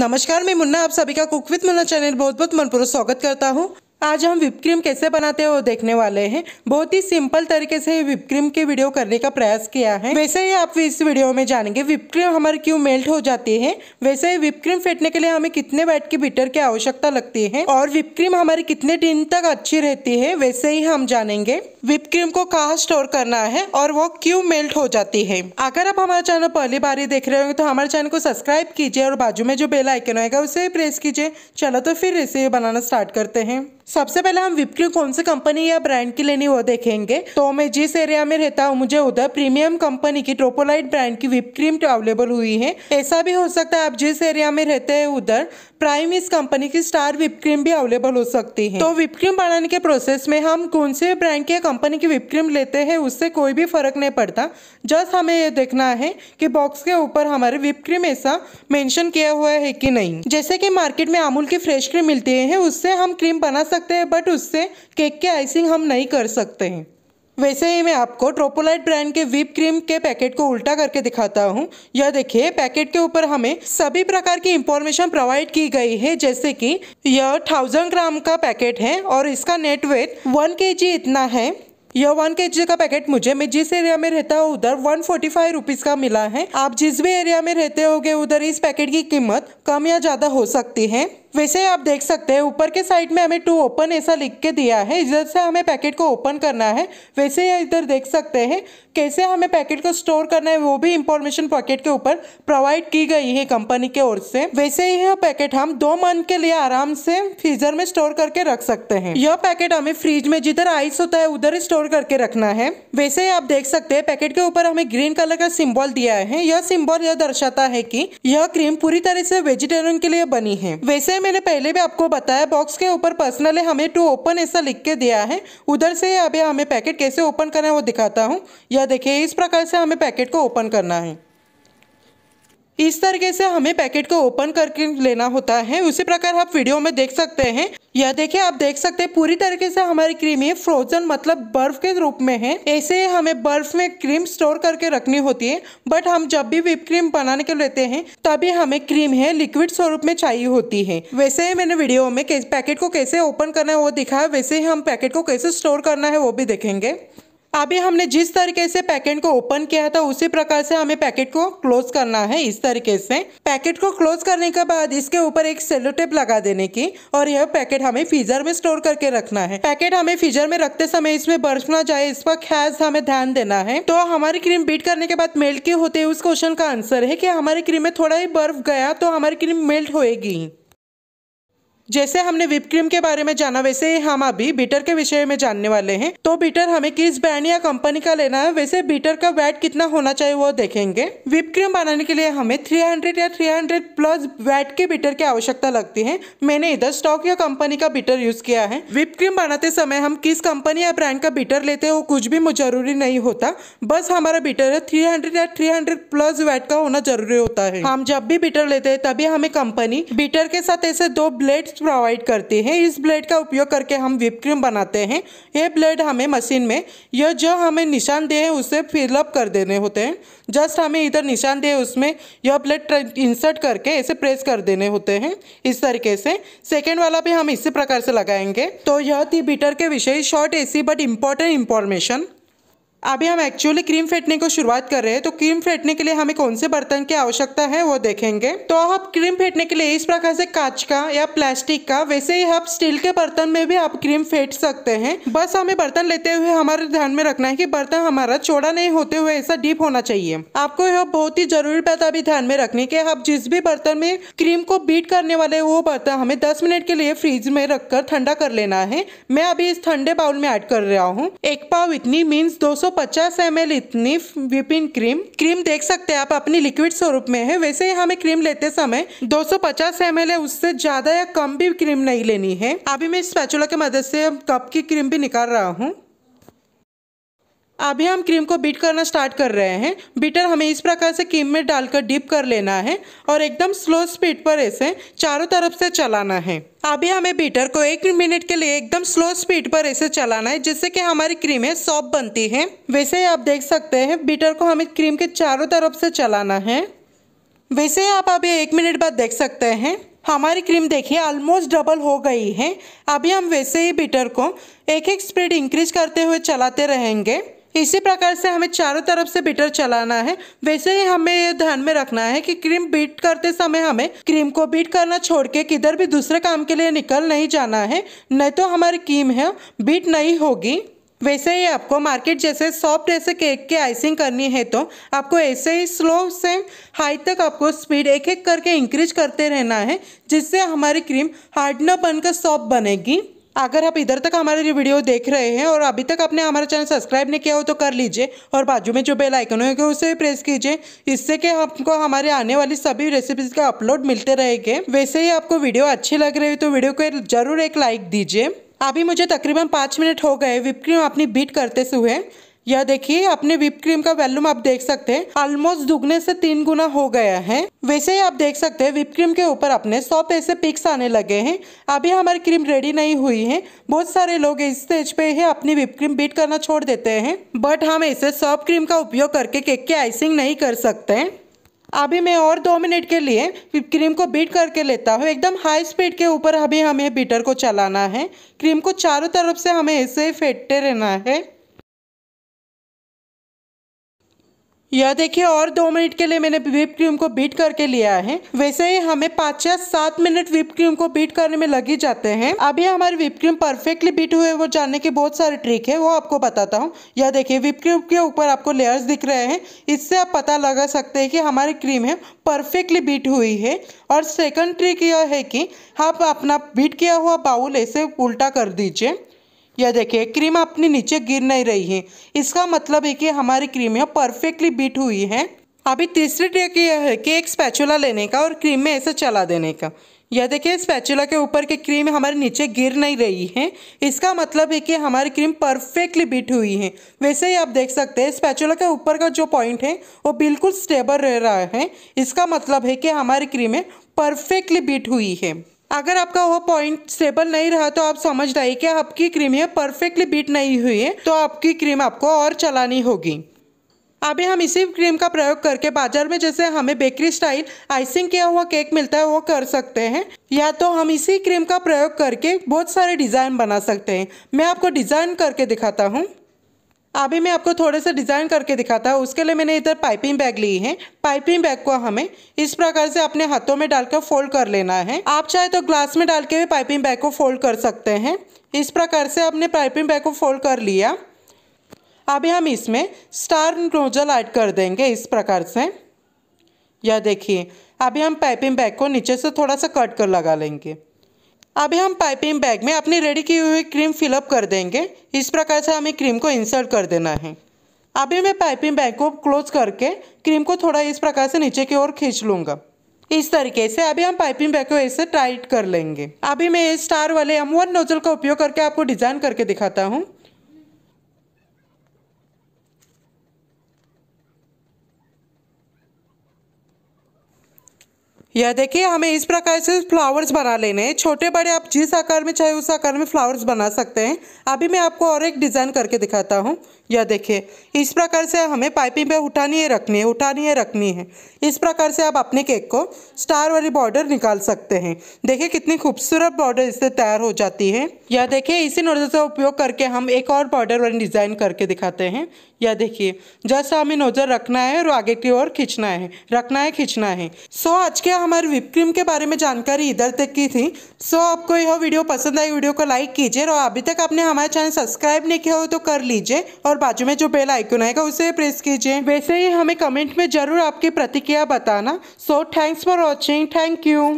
नमस्कार मैं मुन्ना आप सभी का कुकवित मुन्ना चैनल बहुत बहुत मनपूर्वक स्वागत करता हूँ आज हम विप क्रीम कैसे बनाते हैं वो देखने वाले हैं बहुत ही सिंपल तरीके से विप क्रीम के वीडियो करने का प्रयास किया है वैसे ही आप इस वीडियो में जानेंगे विप क्रीम हमारी क्यों मेल्ट हो जाती है वैसे ही विप क्रीम फेंटने के लिए हमें कितने वाइट की बीटर की आवश्यकता लगती है और विप क्रीम हमारी कितने दिन तक अच्छी रहती है वैसे ही हम जानेंगे विप क्रीम को कहा स्टोर करना है और वो क्यों मेल्ट हो जाती है अगर आप हमारा चैनल पहली बार ही देख रहे होंगे तो हमारे चैनल को सब्सक्राइब कीजिए और बाजू में जो बेल आइकन होगा उसे प्रेस कीजिए चलो तो फिर रेसिपी बनाना स्टार्ट करते हैं सबसे पहले हम विप की कौन सी कंपनी या ब्रांड की लेनी वो देखेंगे तो मैं जिस एरिया में रहता हूँ मुझे उधर प्रीमियम कंपनी की ट्रोपोलाइट ब्रांड की विप क्रीम अवेलेबल हुई है ऐसा भी हो सकता है आप जिस एरिया में रहते हैं उधर प्राइम इस कंपनी की स्टार विप क्रीम भी अवेलेबल हो सकती है तो विप क्रीम बनाने के प्रोसेस में हम कौन से ब्रांड की कंपनी की विप क्रीम लेते हैं उससे कोई भी फर्क नहीं पड़ता जस्ट हमें ये देखना है कि बॉक्स के ऊपर हमारे विप क्रीम ऐसा मेंशन किया हुआ है कि नहीं जैसे कि मार्केट में अमूल की फ्रेश क्रीम मिलती है उससे हम क्रीम बना सकते हैं बट उससे केक के आइसिंग हम नहीं कर सकते हैं वैसे ही मैं आपको ट्रोपोलाइट ब्रांड के व्हीप क्रीम के पैकेट को उल्टा करके दिखाता हूँ यह देखिए पैकेट के ऊपर हमें सभी प्रकार की इंफॉर्मेशन प्रोवाइड की गई है जैसे कि यह थाउजेंड ग्राम का पैकेट है और इसका नेट वेट वन के इतना है यह वन के का पैकेट मुझे मैं जिस एरिया में रहता हूँ उधर वन फोर्टी फाइव रुपीज़ का मिला है आप जिस भी एरिया में रहते होगे उधर इस पैकेट की कीमत कम या ज़्यादा हो सकती है वैसे आप देख सकते हैं ऊपर के साइड में हमें टू ओपन ऐसा लिख के दिया है इधर से हमें पैकेट को ओपन करना है वैसे ही इधर देख सकते हैं कैसे हमें पैकेट को स्टोर करना है वो भी इंफॉर्मेशन पॉकेट के ऊपर प्रोवाइड की गई है कंपनी के ओर से वैसे ही यह पैकेट हम दो मंथ के लिए आराम से फ्रीजर में स्टोर करके रख सकते हैं यह पैकेट हमें फ्रिज में जिधर आइस होता है उधर स्टोर करके रखना है वैसे ही आप देख सकते हैं पैकेट के ऊपर हमें ग्रीन कलर का सिम्बॉल दिया है यह सिम्बॉल यह दर्शाता है की यह क्रीम पूरी तरह से वेजिटेरियन के लिए बनी है वैसे है मैंने पहले भी आपको बताया बॉक्स के ऊपर पर्सनल है हमें टू ओपन ऐसा लिख के दिया है उधर से अभी हमें पैकेट कैसे ओपन करना है वो दिखाता हूँ या देखिए इस प्रकार से हमें पैकेट को ओपन करना है इस तरीके से हमें पैकेट को ओपन करके लेना होता है उसी प्रकार आप वीडियो में देख सकते हैं यह देखिए आप देख सकते हैं पूरी तरीके से हमारी क्रीम ये फ्रोजन मतलब बर्फ के रूप में है ऐसे हमें बर्फ में क्रीम स्टोर करके रखनी होती है बट हम जब भी विप क्रीम बनाने के लेते हैं तभी हमें क्रीम है लिक्विड स्वरूप में चाहिए होती है वैसे ही मैंने वीडियो में पैकेट को कैसे ओपन करना है वो दिखा है वैसे ही हम पैकेट को कैसे स्टोर करना है वो भी देखेंगे अभी हमने जिस तरीके से पैकेट को ओपन किया था उसी प्रकार से हमें पैकेट को क्लोज करना है इस तरीके से पैकेट को क्लोज करने के बाद इसके ऊपर एक सेलो टेप लगा देने की और यह पैकेट हमें फ्रीजर में स्टोर करके रखना है पैकेट हमें फ्रीजर में रखते समय इसमें बर्फ ना जाए इस पर खास हमें ध्यान देना है तो हमारी क्रीम बीट करने के बाद मेल्ट के होते उस क्वेश्चन का आंसर है की हमारी क्रीम में थोड़ा ही बर्फ गया तो हमारी क्रीम मेल्ट होगी जैसे हमने विप क्रीम के बारे में जाना वैसे ही हम अभी बीटर के विषय में जानने वाले हैं तो बीटर हमें किस ब्रांड या कंपनी का लेना है वैसे बीटर का वैट कितना होना चाहिए वो देखेंगे विप क्रीम बनाने के लिए हमें 300 या 300 प्लस वैट के बीटर की आवश्यकता लगती है मैंने इधर स्टॉक या कंपनी का बीटर यूज किया है विप क्रीम बनाते समय हम किस कंपनी या ब्रांड का बीटर लेते हैं वो कुछ भी जरूरी नहीं होता बस हमारा बीटर थ्री थ्री या थ्री प्लस वैट का होना जरूरी होता है हम जब भी बीटर लेते हैं तभी हमें कंपनी बीटर के साथ ऐसे दो ब्लेड टेस्ट प्रोवाइड करती है इस ब्लेड का उपयोग करके हम विप क्रीम बनाते हैं ये ब्लेड हमें मशीन में यह जो हमें निशान दिए हैं उसे फिलअप कर देने होते हैं जस्ट हमें इधर निशान दिए उसमें यह ब्लेड इंसर्ट करके ऐसे प्रेस कर देने होते हैं इस तरीके से सेकेंड वाला भी हम इसी प्रकार से लगाएंगे तो यह थी बीटर के विषय शॉर्ट ऐसी बट इम्पॉर्टेंट इंफॉर्मेशन अभी हम एक्चुअली क्रीम फेंटने को शुरुआत कर रहे हैं तो क्रीम फेंटने के लिए हमें कौन से बर्तन की आवश्यकता है वो देखेंगे तो आप क्रीम फेंटने के लिए इस प्रकार से कांच का या प्लास्टिक का वैसे ही आप स्टील के बर्तन में भी आप क्रीम फेंट सकते हैं बस हमें बर्तन लेते हुए हमारे ध्यान में रखना है कि बर्तन हमारा चौड़ा नहीं होते हुए ऐसा डीप होना चाहिए आपको यह बहुत ही जरूरी बात अभी ध्यान में रखने की आप जिस भी बर्तन में क्रीम को बीट करने वाले वो बर्तन हमें दस मिनट के लिए फ्रीज में रखकर ठंडा कर लेना है मैं अभी इस ठंडे बाउल में एड कर रहा हूँ एक पाव इतनी मीन्स दो 250 ml इतनी विपिन क्रीम क्रीम देख सकते हैं आप अपनी लिक्विड स्वरूप में है वैसे ही हमें क्रीम लेते समय 250 ml है उससे ज़्यादा या कम भी क्रीम नहीं लेनी है अभी मैं इस पैचुला की मदद से कप की क्रीम भी निकाल रहा हूँ अभी हम क्रीम को बीट करना स्टार्ट कर रहे हैं बीटर हमें इस प्रकार से क्रीम में डालकर डिप कर लेना है और एकदम स्लो स्पीड पर इसे चारों तरफ से चलाना है अभी हमें बीटर को एक मिनट के लिए एकदम स्लो स्पीड पर ऐसे चलाना है जिससे कि हमारी क्रीम है सॉफ्ट बनती है वैसे ही आप देख सकते हैं बीटर को हमें क्रीम के चारों तरफ से चलाना है वैसे ही आप अभी एक मिनट बाद देख सकते हैं हमारी क्रीम देखिए ऑलमोस्ट डबल हो गई है अभी हम वैसे ही बीटर को एक एक स्पीड इंक्रीज करते हुए चलाते रहेंगे इसी प्रकार से हमें चारों तरफ से बीटर चलाना है वैसे ही हमें यह ध्यान में रखना है कि क्रीम बीट करते समय हमें क्रीम को बीट करना छोड़ के किधर भी दूसरे काम के लिए निकल नहीं जाना है नहीं तो हमारी क्रीम है बीट नहीं होगी वैसे ही आपको मार्केट जैसे सॉफ्ट ऐसे केक की आइसिंग करनी है तो आपको ऐसे ही स्लो से हाई तक आपको स्पीड एक एक करके इंक्रीज करते रहना है जिससे हमारी क्रीम हार्ड न बनकर सॉफ्ट बनेगी अगर आप इधर तक हमारे ये वीडियो देख रहे हैं और अभी तक आपने हमारा चैनल सब्सक्राइब नहीं किया हो तो कर लीजिए और बाजू में जो बेल आइकन होगा उसे प्रेस कीजिए इससे कि आपको हमारे आने वाली सभी रेसिपीज का अपलोड मिलते रहेंगे वैसे ही आपको वीडियो अच्छी लग रही हो तो वीडियो को जरूर एक लाइक दीजिए अभी मुझे तकरीबन पाँच मिनट हो गए विपक्रीम अपनी बीट करते हुए यह देखिए अपने विप क्रीम का वैल्यूम आप देख सकते हैं ऑलमोस्ट दुगने से तीन गुना हो गया है वैसे ही आप देख सकते हैं विप क्रीम के ऊपर अपने सौ पैसे पिक्स आने लगे हैं अभी हमारी क्रीम रेडी नहीं हुई है बहुत सारे लोग इस स्टेज पे ही अपनी विप क्रीम बीट करना छोड़ देते हैं बट हम इसे सॉफ्ट क्रीम का उपयोग करके केक की आइसिंग नहीं कर सकते हैं अभी मैं और दो मिनट के लिए विप क्रीम को बीट करके लेता हूँ एकदम हाई स्पीड के ऊपर अभी हमें बीटर को चलाना है क्रीम को चारों तरफ से हमें ऐसे फेंटते रहना है यह देखिए और दो मिनट के लिए मैंने व्हिप क्रीम को बीट करके लिया है वैसे ही हमें पाँच या सात मिनट व्हिप क्रीम को बीट करने में लग ही जाते हैं अभी हमारे व्हिप क्रीम परफेक्टली बीट हुए वो जानने के बहुत सारे ट्रिक है वो आपको बताता हूँ यह देखिए व्हिप क्रीम के ऊपर आपको लेयर्स दिख रहे हैं इससे आप पता लगा सकते हैं कि हमारी क्रीम है परफेक्टली बीट हुई है और सेकेंड ट्रिक यह है कि आप अपना बीट किया हुआ बाउल ऐसे उल्टा कर दीजिए यह देखिए क्रीम अपने नीचे गिर नहीं रही है इसका मतलब है कि हमारी क्रीमियाँ परफेक्टली बीट हुई है अभी तीसरी ट्रिक यह है कि एक स्पैचुला लेने का और क्रीम में ऐसे चला देने का यह देखिए स्पैचुला के ऊपर की क्रीम हमारे नीचे गिर नहीं रही है इसका मतलब है कि हमारी क्रीम परफेक्टली बीट हुई है वैसे ही आप देख सकते हैं स्पैचुला के ऊपर का जो पॉइंट है वो बिल्कुल स्टेबल रह रहा है इसका मतलब है कि हमारी क्रीमें परफेक्टली बीट हुई है अगर आपका वो पॉइंट स्टेबल नहीं रहा तो आप समझ रहे कि आपकी क्रीम है परफेक्टली बीट नहीं हुई है तो आपकी क्रीम आपको और चलानी होगी अभी हम इसी क्रीम का प्रयोग करके बाजार में जैसे हमें बेकरी स्टाइल आइसिंग किया हुआ केक मिलता है वो कर सकते हैं या तो हम इसी क्रीम का प्रयोग करके बहुत सारे डिज़ाइन बना सकते हैं मैं आपको डिज़ाइन करके दिखाता हूँ अभी मैं आपको थोड़े से डिज़ाइन करके दिखाता हूँ उसके लिए मैंने इधर पाइपिंग बैग ली है पाइपिंग बैग को हमें इस प्रकार से अपने हाथों में डालकर फोल्ड कर लेना है आप चाहे तो ग्लास में डाल के भी पाइपिंग बैग को फोल्ड कर सकते हैं इस प्रकार से आपने पाइपिंग बैग को फोल्ड कर लिया अभी हम इसमें स्टार नोजल ऐड कर देंगे इस प्रकार से यह देखिए अभी हम पाइपिंग बैग को नीचे से थोड़ा सा कट कर लगा लेंगे अब हम पाइपिंग बैग में अपनी रेडी की हुई क्रीम फिलअप कर देंगे इस प्रकार से हमें क्रीम को इंसर्ट कर देना है अभी मैं पाइपिंग बैग को क्लोज करके क्रीम को थोड़ा इस प्रकार से नीचे की ओर खींच लूँगा इस तरीके से अभी हम पाइपिंग बैग को ऐसे टाइट कर लेंगे अभी मैं स्टार वाले एम वन नोजल का उपयोग करके आपको डिजाइन करके दिखाता हूँ यह देखिए हमें इस प्रकार से फ्लावर्स बना लेने हैं छोटे बड़े आप जिस आकार में चाहे उस आकार में फ्लावर्स बना सकते हैं अभी मैं आपको और एक डिज़ाइन करके दिखाता हूँ यह देखिए इस प्रकार से हमें पाइपिंग पे उठानी है रखनी है उठानी है रखनी है इस प्रकार से आप अपने केक को स्टार वाली बॉर्डर निकाल सकते हैं देखिए कितनी खूबसूरत बॉर्डर इससे तैयार हो जाती है यह देखिए इसी नोजल का उपयोग करके हम एक और बॉर्डर वाली डिज़ाइन करके दिखाते हैं यह देखिए जस्ट हमें नोजल रखना है और आगे की ओर खींचना है रखना है खींचना है सो आज के हम विप क्रीम के बारे में जानकारी इधर तक की थी सो so, आपको यह वीडियो पसंद आई वीडियो को लाइक कीजिए और अभी तक आपने हमारे चैनल सब्सक्राइब नहीं किया हो तो कर लीजिए और बाजू में जो बेल आइकन आएगा उसे प्रेस कीजिए वैसे ही हमें कमेंट में जरूर आपकी प्रतिक्रिया बताना so thanks for watching thank you